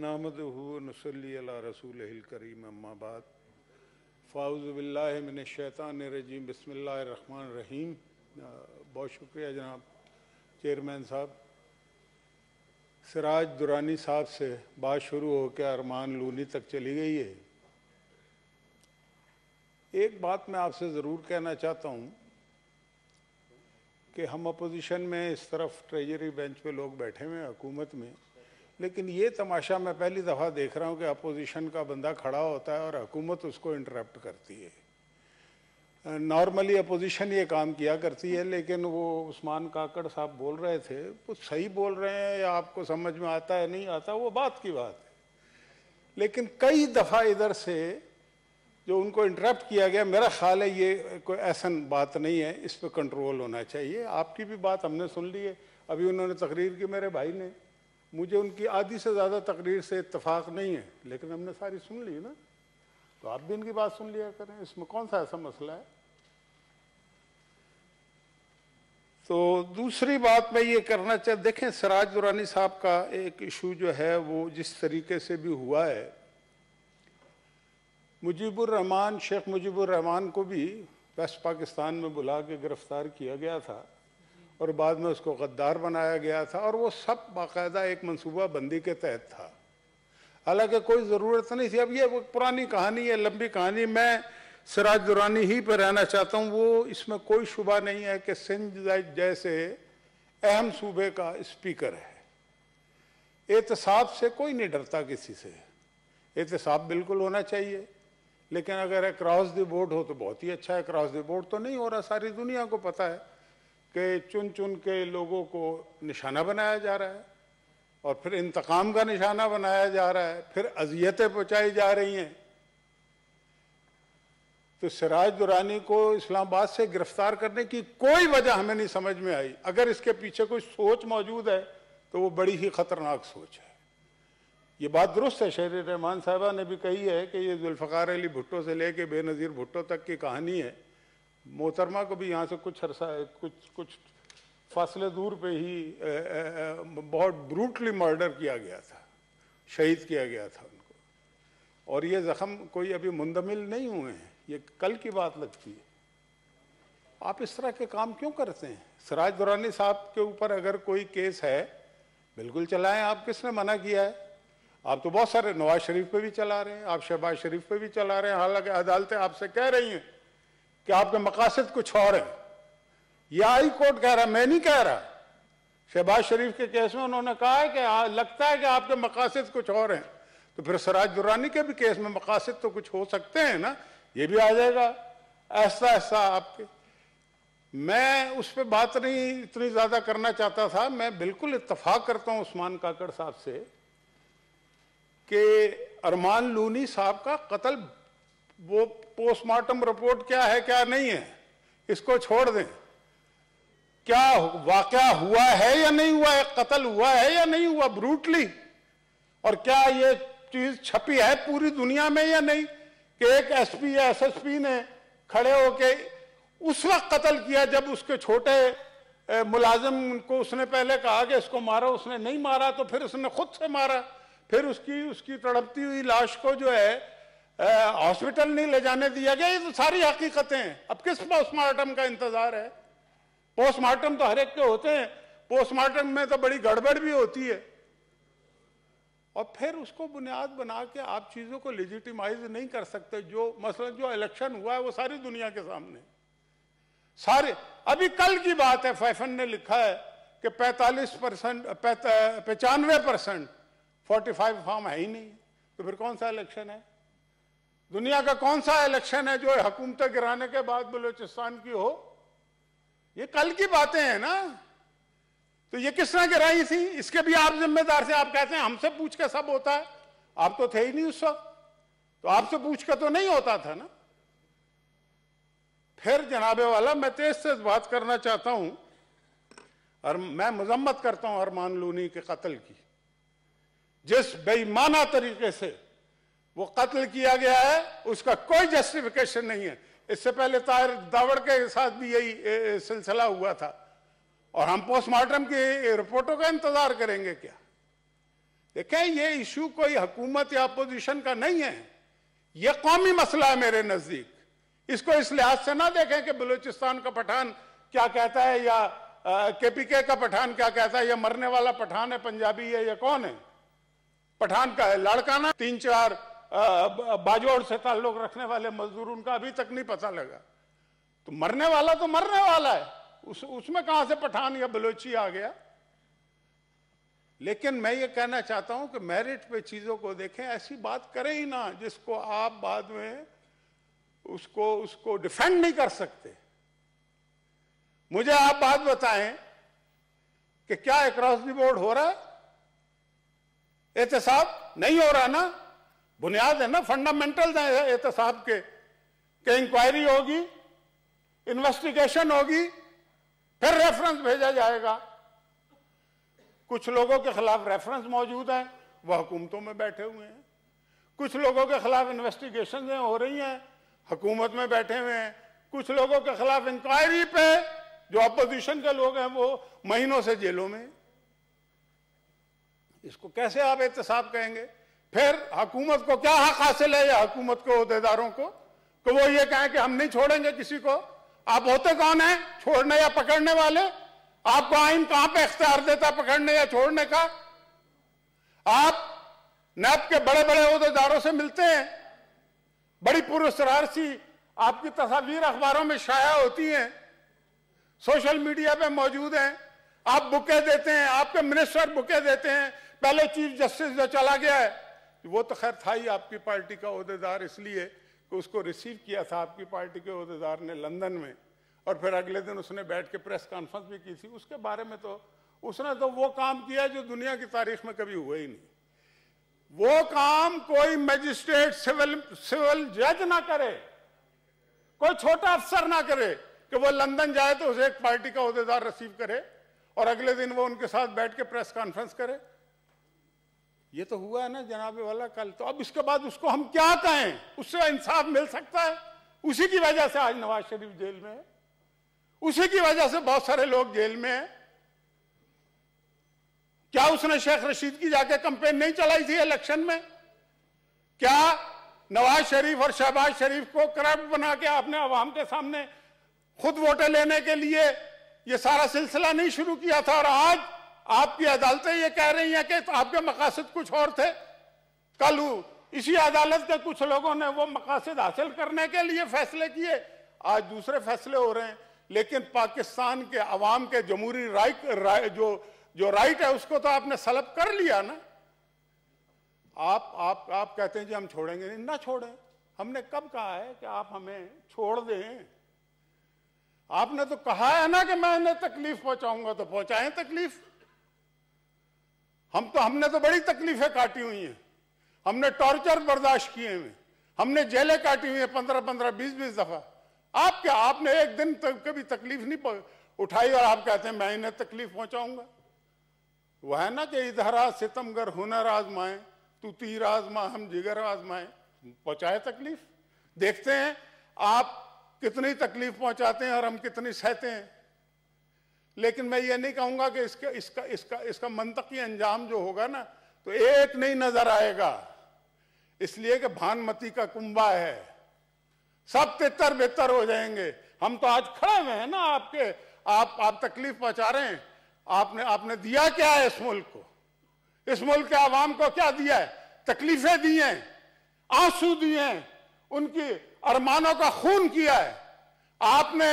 नामद रसूल करीम शैतान रजीम रहीम बहुत शुक्रिया जनाब चेयरमैन साहब सिराज दुरानी साहब से बात शुरू होकर अरमान लूनी तक चली गई है एक बात मैं आपसे ज़रूर कहना चाहता हूँ कि हम अपोजिशन में इस तरफ ट्रेजरी बेंच पे लोग बैठे हुए हैं हुकूमत में लेकिन ये तमाशा मैं पहली दफ़ा देख रहा हूँ कि अपोजिशन का बंदा खड़ा होता है और हुकूमत उसको इंटरप्ट करती है नॉर्मली अपोजिशन ये काम किया करती है लेकिन वो उस्मान काकड़ साहब बोल रहे थे वो सही बोल रहे हैं या आपको समझ में आता है नहीं आता वो बात की बात है लेकिन कई दफ़ा इधर से जो उनको इंटरप्ट किया गया मेरा ख्याल है ये कोई ऐसा बात नहीं है इस पर कंट्रोल होना चाहिए आपकी भी बात हमने सुन ली है अभी उन्होंने तकरीर की मेरे भाई ने मुझे उनकी आधी से ज़्यादा तकरीर से इतफाक़ नहीं है लेकिन हमने सारी सुन ली ना तो आप भी इनकी बात सुन लिया करें इसमें कौन सा ऐसा मसला है तो दूसरी बात मैं ये करना चाह देखें सराज दुरानी साहब का एक इशू जो है वो जिस तरीके से भी हुआ है मुजीबुररहमान शेख मुजीबुररहमान को भी वेस्ट पाकिस्तान में बुला के गिरफ्तार किया गया था और बाद में उसको गद्दार बनाया गया था और वो सब बाकायदा एक मनसूबा बंदी के तहत था हालांकि कोई ज़रूरत नहीं थी अब ये वो पुरानी कहानी है लंबी कहानी मैं सिराज दुरानी ही पर रहना चाहता हूँ वो इसमें कोई शुबा नहीं है कि सिंध जैसे अहम सूबे का स्पीकर है एहतसाब से कोई नहीं डरता किसी से एहतसाब बिल्कुल होना चाहिए लेकिन अगर अक्रॉस द बोर्ड हो तो बहुत ही अच्छा है अक्रॉस द बोर्ड तो नहीं हो रहा सारी दुनिया को पता है के चुन चुन के लोगों को निशाना बनाया जा रहा है और फिर इंतकाम का निशाना बनाया जा रहा है फिर अजियतें पहुँचाई जा रही हैं तो सिराज दुरानी को इस्लामाबाद से गिरफ्तार करने की कोई वजह हमें नहीं समझ में आई अगर इसके पीछे कोई सोच मौजूद है तो वो बड़ी ही खतरनाक सोच है ये बात दुरुस्त है शहर रहमान साहबा ने भी कही है कि ये जुल्फ़ार अली भुट्टो से लेके बेनज़ीर भुट्टो तक की कहानी है मोहतरमा को भी यहाँ से कुछ अरसा कुछ कुछ फासले दूर पे ही ए, ए, ए, बहुत ब्रूटली मर्डर किया गया था शहीद किया गया था उनको और ये ज़ख़म कोई अभी मुंदमिल नहीं हुए हैं ये कल की बात लगती है आप इस तरह के काम क्यों करते हैं सराज दुरानी साहब के ऊपर अगर कोई केस है बिल्कुल चलाएं आप किसने मना किया है आप तो बहुत सारे नवाज शरीफ पे भी चला रहे हैं आप शहबाज शरीफ पे भी चला रहे हैं हालांकि अदालतें आपसे कह रही हैं कि आपके मकासद कुछ और हैं यह हाई कोर्ट कह रहा मैं नहीं कह रहा शहबाज शरीफ के केस में उन्होंने कहा है कि आ, हाँ, लगता है कि आपके मकासद कुछ और हैं तो फिर सराज दुरानी के भी केस में मकासद तो कुछ हो सकते हैं ना ये भी आ जाएगा ऐसा ऐसा आपके मैं उस पर बात नहीं इतनी ज़्यादा करना चाहता था मैं बिल्कुल इतफाक़ करता हूँ उस्मान काकड़ साहब से कि अरमान लूनी साहब का कत्ल वो पोस्टमार्टम रिपोर्ट क्या है क्या नहीं है इसको छोड़ दें क्या वाक हुआ है या नहीं हुआ है कत्ल हुआ है या नहीं हुआ ब्रूटली और क्या ये चीज छपी है पूरी दुनिया में या नहीं कि एक एसपी या एसएसपी ने खड़े होके उस वक्त कत्ल किया जब उसके छोटे मुलाजिम को उसने पहले कहा कि इसको मारो उसने नहीं मारा तो फिर उसने खुद से मारा फिर उसकी उसकी तड़पती हुई लाश को जो है हॉस्पिटल नहीं ले जाने दिया गया ये तो सारी हकीकतें हैं अब किस पोस्टमार्टम का इंतजार है पोस्टमार्टम तो हर एक के होते हैं पोस्टमार्टम में तो बड़ी गड़बड़ भी होती है और फिर उसको बुनियाद बना के आप चीज़ों को लिजिटिमाइज नहीं कर सकते जो मसलन जो इलेक्शन हुआ है वो सारी दुनिया के सामने सारे अभी कल की बात है फैफन ने लिखा है कि 45 परसेंट पचानवे परसेंट फोर्टी फाइव फॉर्म है ही नहीं तो फिर कौन सा इलेक्शन है दुनिया का कौन सा इलेक्शन है जो हुकूमत गिराने के बाद बलूचिस्तान की हो ये कल की बातें हैं ना तो ये किस तरह गिराई थी इसके भी आप जिम्मेदार थे आप कहते हैं हमसे पूछ के सब होता है आप तो थे ही नहीं उस वक्त तो आपसे पूछ के तो नहीं होता था ना फिर जनाबे वाला मैं तेज से बात करना चाहता हूं और मैं मजम्मत करता हूं अरमान लूनी के कत्ल की जिस बेईमाना तरीके से वो कत्ल किया गया है उसका कोई जस्टिफिकेशन नहीं है इससे पहले ताहिर दावड़ के साथ भी यही सिलसिला हुआ था और हम पोस्टमार्टम की रिपोर्टों का इंतजार करेंगे क्या देखें ये इशू कोई हुकूमत या अपोजिशन का नहीं है ये कौमी मसला है मेरे नज़दीक इसको इस लिहाज से ना देखें कि बलूचिस्तान का पठान क्या कहता है या के पी के का पठान क्या कहता है या मरने वाला पठान है पंजाबी है या कौन है पठान का है लड़का ना तीन चार बाजौड़ से ताल्लुक रखने वाले मजदूर उनका अभी तक नहीं पता लगा तो मरने वाला तो मरने वाला है उस उसमें कहां से पठान या बलोची आ गया लेकिन मैं ये कहना चाहता हूं कि मेरिट पे चीजों को देखें ऐसी बात करें ही ना जिसको आप बाद में उसको उसको डिफेंड नहीं कर सकते मुझे आप बात बताएं कि क्या एक बोर्ड हो रहा है एहतसाब नहीं हो रहा ना बुनियाद है ना फंडामेंटल है एहतसाब तो के कि इंक्वायरी होगी इन्वेस्टिगेशन होगी फिर रेफरेंस भेजा जाएगा कुछ लोगों के खिलाफ रेफरेंस मौजूद हैं वह हुकूमतों में बैठे हुए हैं कुछ लोगों के खिलाफ इन्वेस्टिगेशन हो रही हैं हुकूमत में बैठे हुए हैं कुछ लोगों के खिलाफ इंक्वायरी पे जो अपोजिशन के लोग हैं वो महीनों से जेलों में इसको कैसे आप एहतसाब कहेंगे फिर हकूमत को क्या हक हासिल है या हकूमत को अहदेदारों को कि वो ये कहें कि हम नहीं छोड़ेंगे किसी को आप होते कौन हैं छोड़ने या पकड़ने वाले आपको आइन कहां पे इख्तियार देता पकड़ने या छोड़ने का आप नैब के बड़े बड़े अहदेदारों से मिलते हैं बड़ी पुरस्कार सी आपकी तस्वीर अखबारों में शाया होती हैं सोशल मीडिया पर मौजूद हैं आप बुके देते हैं आपके मिनिस्टर बुके देते हैं पहले चीफ जस्टिस जो चला गया है वो तो खैर था ही आपकी पार्टी का अहदेदार इसलिए कि उसको रिसीव किया था आपकी पार्टी के अहदेदार ने लंदन में और फिर अगले दिन उसने बैठ के प्रेस कॉन्फ्रेंस भी की थी उसके बारे में तो उसने तो वो काम किया जो दुनिया की तारीख में कभी हुआ ही नहीं वो काम कोई मजिस्ट्रेट सिविल सिविल जज ना करे कोई छोटा अफसर ना करे कि वो लंदन जाए तो उसे एक पार्टी का अहदेदार रिसीव करे और अगले दिन वो उनके साथ बैठ के प्रेस कॉन्फ्रेंस करे ये तो हुआ ना जनाबे वाला कल तो अब इसके बाद उसको हम क्या कहें उससे इंसाफ मिल सकता है उसी की वजह से आज नवाज शरीफ जेल में है उसी की वजह से बहुत सारे लोग जेल में है क्या उसने शेख रशीद की जाके कंपेन नहीं चलाई थी इलेक्शन में क्या नवाज शरीफ और शहबाज शरीफ को करप्ट बना के आपने आवाम के सामने खुद वोटें लेने के लिए ये सारा सिलसिला नहीं शुरू किया था और आज आपकी अदालतें ये कह रही हैं कि आपके मकासद कुछ और थे कल इसी अदालत के कुछ लोगों ने वो मकासद हासिल करने के लिए फैसले किए आज दूसरे फैसले हो रहे हैं लेकिन पाकिस्तान के अवाम के जमहूरी राइट राय, जो जो राइट है उसको तो आपने सलब कर लिया ना आप आप आप कहते हैं जी हम छोड़ेंगे नहीं ना छोड़ें हमने कब कहा है कि आप हमें छोड़ दें आपने तो कहा है ना कि मैं इन्हें तकलीफ पहुंचाऊंगा तो पहुंचाएं तकलीफ हम तो हमने तो बड़ी तकलीफें काटी हुई हैं हमने टॉर्चर बर्दाश्त किए हुए हमने जेलें काटी हुई हैं पंद्रह पंद्रह बीस बीस दफ़ा आप क्या आपने एक दिन तक तो कभी तकलीफ नहीं उठाई और आप कहते हैं मैं इन्हें तकलीफ पहुंचाऊंगा वह है ना कि इधरा सितमगर हुनर आजमाए तू तीर आजमा हम जिगर आजमाए पहुंचाए तकलीफ देखते हैं आप कितनी तकलीफ पहुंचाते हैं और हम कितनी सहते हैं लेकिन मैं ये नहीं कहूंगा कि इसका इसका इसका इसका मंतकी अंजाम जो होगा ना तो एक नहीं नजर आएगा इसलिए कि भानमती का कुंभा है सब तितर बितर हो जाएंगे हम तो आज खड़े हुए हैं ना आपके आप आप तकलीफ पहुंचा रहे हैं आपने आपने दिया क्या है इस मुल्क को इस मुल्क के आवाम को क्या दिया है तकलीफें दी हैं आंसू दिए हैं उनकी अरमानों का खून किया है आपने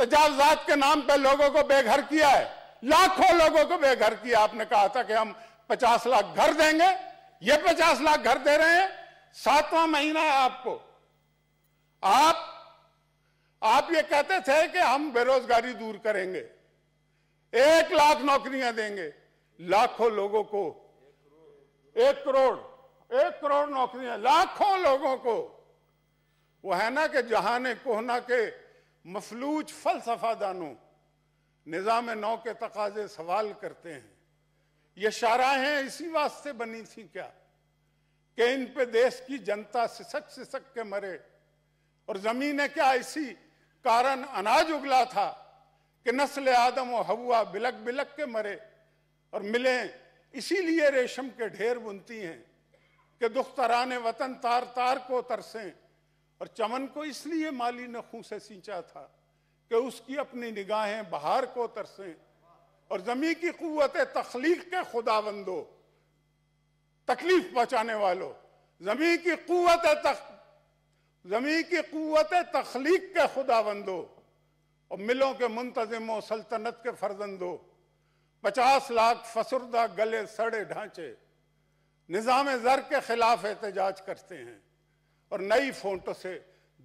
तजावजात के नाम पर लोगों को बेघर किया है लाखों लोगों को बेघर किया आपने कहा था कि हम पचास लाख घर देंगे ये पचास लाख घर दे रहे हैं सातवां महीना है आपको आप आप ये कहते थे कि हम बेरोजगारी दूर करेंगे एक लाख नौकरियां देंगे लाखों लोगों को एक करोड़ एक करोड़ नौकरियां लाखों लोगों को वो है ना कि जहाने कोहना के मफलूज फलसफा दानों निज़ाम नौ के तकाजे सवाल करते हैं ये शाराहें इसी वास्ते बनी थी क्या कि इन पे देश की जनता सिसक सिसक के मरे और जमीन क्या इसी कारण अनाज उगला था कि नस्ल आदम और हवा बिलक बिलक के मरे और मिले इसीलिए रेशम के ढेर बुनती हैं कि दुख्तरान वतन तार तार को तरसें और चमन को इसलिए माली ने खूं से सींचा था कि उसकी अपनी निगाहें बाहर को तरसें और जमी की कुत तखलीक के खुदाबंदो तकलीफ पहुंचाने वालों जमी की कुत तख जमी की कुत तखलीक के खुदाबंदो और मिलों के मुंतजमों सल्तनत के फर्जंदो पचास लाख फसरदा गले सड़े ढांचे निज़ाम ज़र के खिलाफ एहतजाज करते हैं और नई फोटो से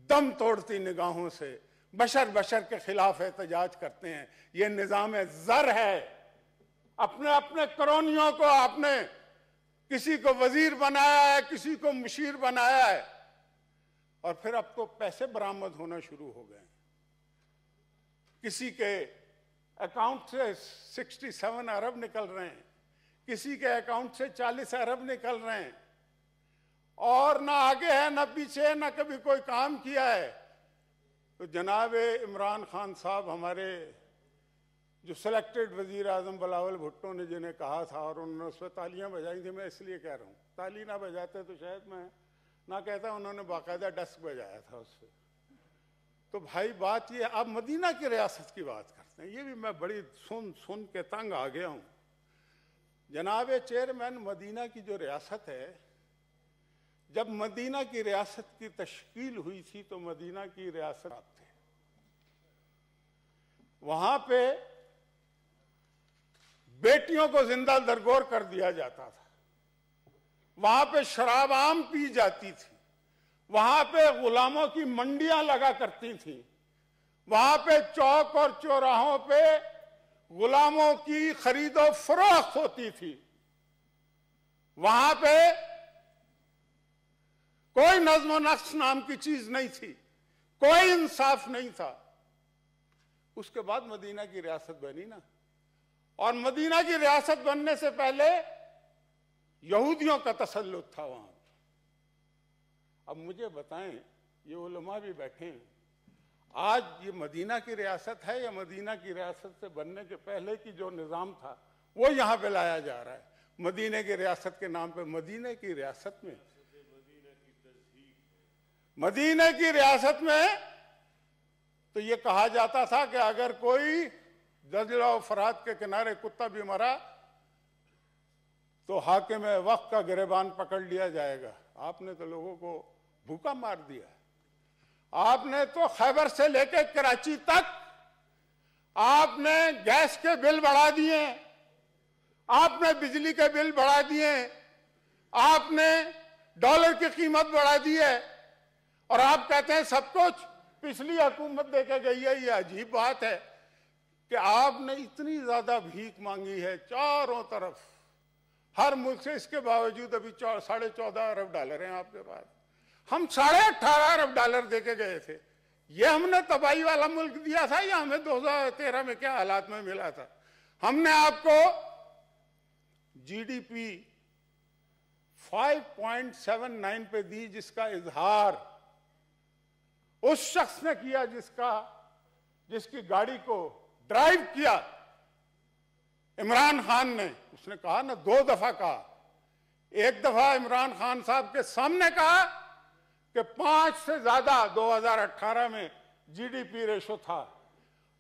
दम तोड़ती निगाहों से बशर बशर के खिलाफ एहतजाज करते हैं यह निज़ाम जर है अपने अपने करोनियों को आपने किसी को वजीर बनाया है किसी को मुशीर बनाया है और फिर अब तो पैसे बरामद होना शुरू हो गए किसी के अकाउंट से 67 अरब निकल रहे हैं किसी के अकाउंट से 40 अरब निकल रहे हैं और ना आगे है ना पीछे है ना कभी कोई काम किया है तो जनाब इमरान खान साहब हमारे जो सिलेक्टेड वजीर आजम बलावल भुट्टो ने जिन्हें कहा था और उन्होंने उस पर तालियाँ बजाई थी मैं इसलिए कह रहा हूँ ताली ना बजाते तो शायद मैं ना कहता उन्होंने बाकायदा डस्क बजाया था उस पर तो भाई बात ये आप मदीना की रियासत की बात करते हैं ये भी मैं बड़ी सुन सुन के तंग आ गया हूँ जनाब चेयरमैन मदीना की जो रियासत है जब मदीना की रियासत की तश्कील हुई थी तो मदीना की रियासत थे वहां पे बेटियों को जिंदा दरगोर कर दिया जाता था वहां पे शराब आम पी जाती थी वहां पे गुलामों की मंडियां लगा करती थी वहां पे चौक और चौराहों पे गुलामों की खरीदो फरोख्त होती थी वहां पे कोई नज्म नक्श नाम की चीज नहीं थी कोई इंसाफ नहीं था उसके बाद मदीना की रियासत बनी ना और मदीना की रियासत बनने से पहले यहूदियों का तसल्लुत था वहां अब मुझे बताएं ये उलमा भी बैठे हैं आज ये मदीना की रियासत है या मदीना की रियासत से बनने के पहले की जो निज़ाम था वो यहाँ पे लाया जा रहा है मदीने की रियासत के नाम पे मदीने की रियासत में मदीने की रियासत में तो ये कहा जाता था कि अगर कोई और फरात के किनारे कुत्ता भी मरा तो हाके में वक्त का गिरेबान पकड़ लिया जाएगा आपने तो लोगों को भूखा मार दिया आपने तो खैबर से लेकर कराची तक आपने गैस के बिल बढ़ा दिए आपने बिजली के बिल बढ़ा दिए आपने डॉलर की कीमत बढ़ा दी है और आप कहते हैं सब कुछ पिछली हुकूमत देखे गई है ये अजीब बात है कि आपने इतनी ज्यादा भीख मांगी है चारों तरफ हर मुल्क से इसके बावजूद अभी साढ़े चौदह अरब डॉलर हैं आपके पास हम साढ़े अट्ठारह अरब डॉलर देके गए थे ये हमने तबाही वाला मुल्क दिया था या हमें 2013 में क्या हालात में मिला था हमने आपको जीडीपी 5.79 पे दी जिसका इजहार उस शख्स ने किया जिसका जिसकी गाड़ी को ड्राइव किया इमरान खान ने उसने कहा ना दो दफा कहा एक दफा इमरान खान साहब के सामने कहा कि पांच से ज्यादा 2018 में जीडीपी रेशो था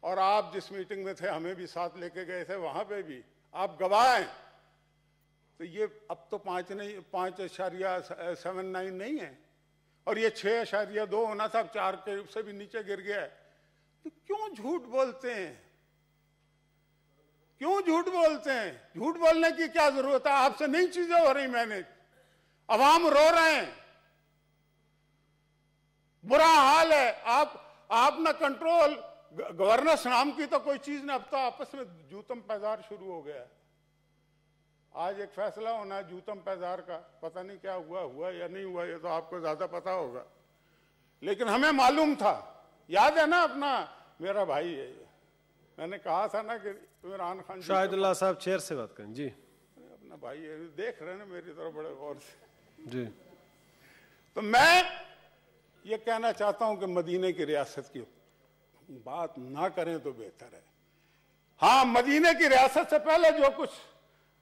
और आप जिस मीटिंग में थे हमें भी साथ लेके गए थे वहां पे भी आप गवाए तो ये अब तो पांच नहीं पांच अशारिया सेवन नाइन नहीं है और ये छः अशारिया दो होना था चार के से भी नीचे गिर गया है तो क्यों झूठ बोलते हैं क्यों झूठ बोलते हैं झूठ बोलने की क्या जरूरत है आपसे नई चीजें हो रही मैनेज अवाम रो रहे हैं बुरा हाल है आप आप ना कंट्रोल गवर्नर नाम की तो कोई चीज ना अब तो आपस में जूतम पैदार शुरू हो गया है आज एक फैसला होना है जूतम पैजार का पता नहीं क्या हुआ हुआ या नहीं हुआ ये तो आपको ज़्यादा पता होगा लेकिन हमें मालूम था याद है ना अपना मेरा भाई है ये मैंने कहा था ना कि इमरान खान शाहिद साहब चेयर से बात करें जी अपना भाई है देख रहे ना मेरी तरफ बड़े गौर से जी तो मैं ये कहना चाहता हूँ कि मदीने की रियासत की बात ना करें तो बेहतर है हाँ मदीने की रियासत से पहले जो कुछ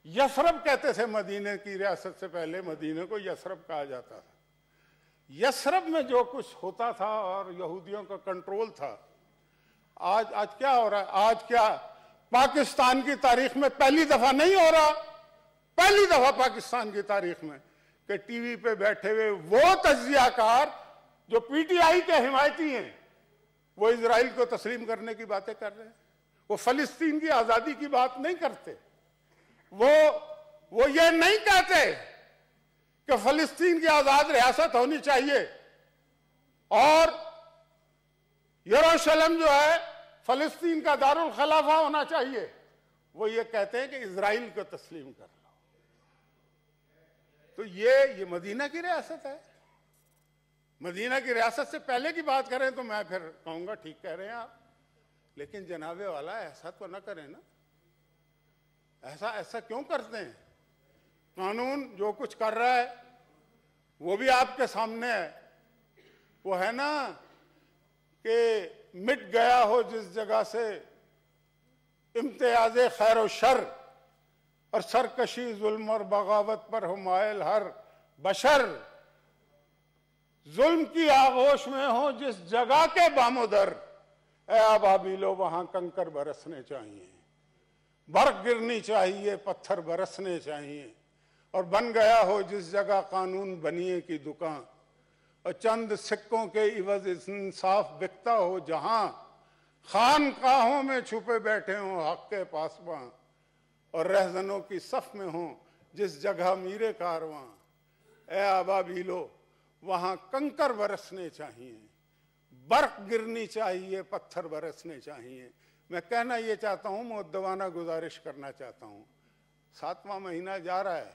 यसरब कहते थे मदीने की रियासत से पहले मदीने को यसरब कहा जाता था यसरब में जो कुछ होता था और यहूदियों का कंट्रोल था आज आज क्या हो रहा है आज क्या पाकिस्तान की तारीख में पहली दफा नहीं हो रहा पहली दफा पाकिस्तान की तारीख में कि टीवी पे बैठे हुए वो तजियाकार जो पीटीआई के हिमायती हैं वो इसराइल को तस्लीम करने की बातें कर रहे हैं वो फलस्तीन की आज़ादी की बात नहीं करते वो वो ये नहीं कहते कि फलस्तीन की आजाद रियासत होनी चाहिए और यरूशलेम जो है फलस्तीन का दारुल खलाफा होना चाहिए वो ये कहते हैं कि इसराइल को तस्लीम कर लो तो ये ये मदीना की रियासत है मदीना की रियासत से पहले की बात करें तो मैं फिर कहूंगा ठीक कह रहे हैं आप लेकिन जनाबे वाला ऐसा तो ना करें ना ऐसा ऐसा क्यों करते हैं कानून जो कुछ कर रहा है वो भी आपके सामने है वो है ना कि मिट गया हो जिस जगह से इम्तियाज खैर व शर और सरकशी जुल्म और बगावत पर हमायल हर बशर जुल्म की आगोश में हो जिस जगह के बामोदर ए आबाबी लो वहां कंकर बरसने चाहिए बर्फ गिरनी चाहिए पत्थर बरसने चाहिए और बन गया हो जिस जगह कानून बनिए की दुकान और चंद सिक्कों के इवज इंसाफ बिकता हो जहां खान काहों में छुपे बैठे हों हक के पासवा और रहजनों की सफ में हों जिस जगह मीरे कारवां ए आबाबीलो वहां कंकर बरसने चाहिए बर्फ गिरनी चाहिए पत्थर बरसने चाहिए मैं कहना ये चाहता हूँ मुद्दवाना गुजारिश करना चाहता हूँ सातवां महीना जा रहा है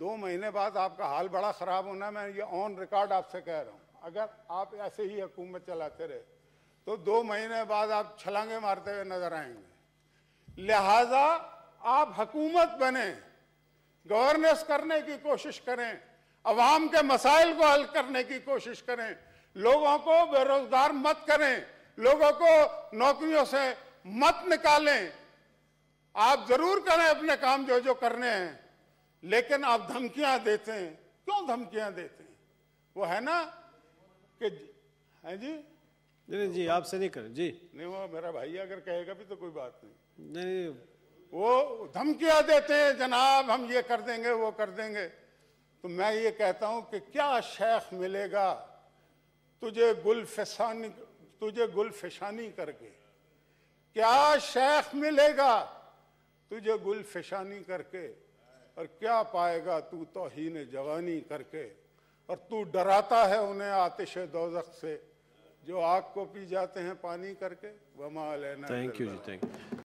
दो महीने बाद आपका हाल बड़ा ख़राब होना है मैं ये ऑन रिकॉर्ड आपसे कह रहा हूँ अगर आप ऐसे ही हुकूमत चलाते रहे तो दो महीने बाद आप छलांगे मारते हुए नजर आएंगे लिहाजा आप हकूमत बने गवर्नेंस करने की कोशिश करें अवाम के मसाइल को हल करने की कोशिश करें लोगों को बेरोजगार मत करें लोगों को नौकरियों से मत निकालें आप जरूर करें अपने काम जो जो करने हैं लेकिन आप धमकियां देते हैं क्यों धमकियां देते हैं वो है ना कि है जी नहीं जी आपसे नहीं करें जी नहीं वो मेरा भाई अगर कहेगा भी तो कोई बात नहीं नहीं वो धमकियां देते हैं जनाब हम ये कर देंगे वो कर देंगे तो मैं ये कहता हूं कि क्या शेख मिलेगा तुझे गुलफिसानी तुझे गुलफिशानी करके क्या शेख मिलेगा तुझे गुलफिशानी करके और क्या पाएगा तू तोहन जवानी करके और तू डराता है उन्हें आतिश दोजक से जो आग को पी जाते हैं पानी करके वमा लेना थैंक यू जी थैंक यू